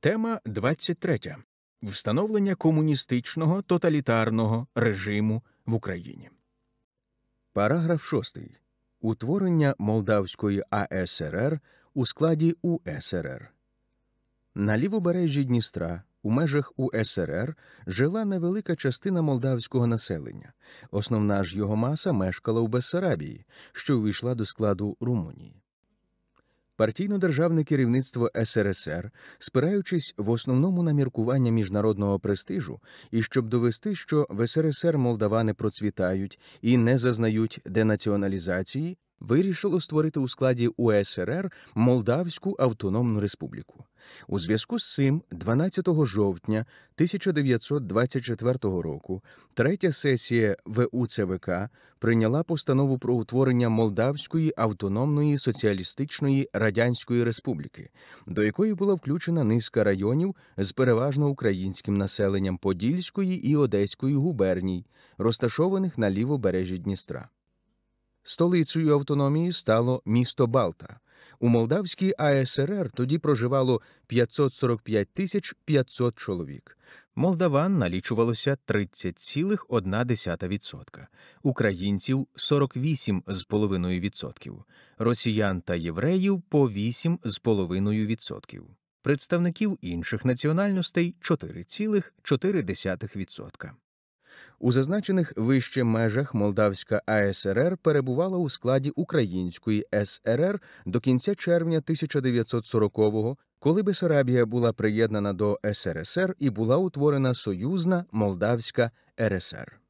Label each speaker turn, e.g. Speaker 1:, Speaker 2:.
Speaker 1: Тема 23. Встановлення комуністичного тоталітарного режиму в Україні. Параграф 6. Утворення Молдавської АСРР у складі УСРР. На лівобережжі Дністра у межах УСРР жила невелика частина молдавського населення. Основна ж його маса мешкала у Бессарабії, що увійшла до складу Румунії. Партійно-державне керівництво СРСР, спираючись в основному на міркування міжнародного престижу, і щоб довести, що в СРСР молдавани процвітають і не зазнають денаціоналізації, вирішило створити у складі УСРР Молдавську Автономну Республіку. У зв'язку з цим, 12 жовтня 1924 року, третя сесія ВУЦВК прийняла постанову про утворення Молдавської автономної соціалістичної радянської республіки, до якої була включена низка районів з переважно українським населенням Подільської і Одеської губерній, розташованих на лівобережжі Дністра. Столицею автономії стало місто Балта. У Молдавській АСРР тоді проживало 545 тисяч 500 чоловік. Молдаван налічувалося 30,1%, українців 48,5%, росіян та євреїв по 8,5%, представників інших національностей 4,4%. У зазначених вище межах Молдавська АСРР перебувала у складі Української СРР до кінця червня 1940-го, коли Бесарабія була приєднана до СРСР і була утворена Союзна Молдавська РСР.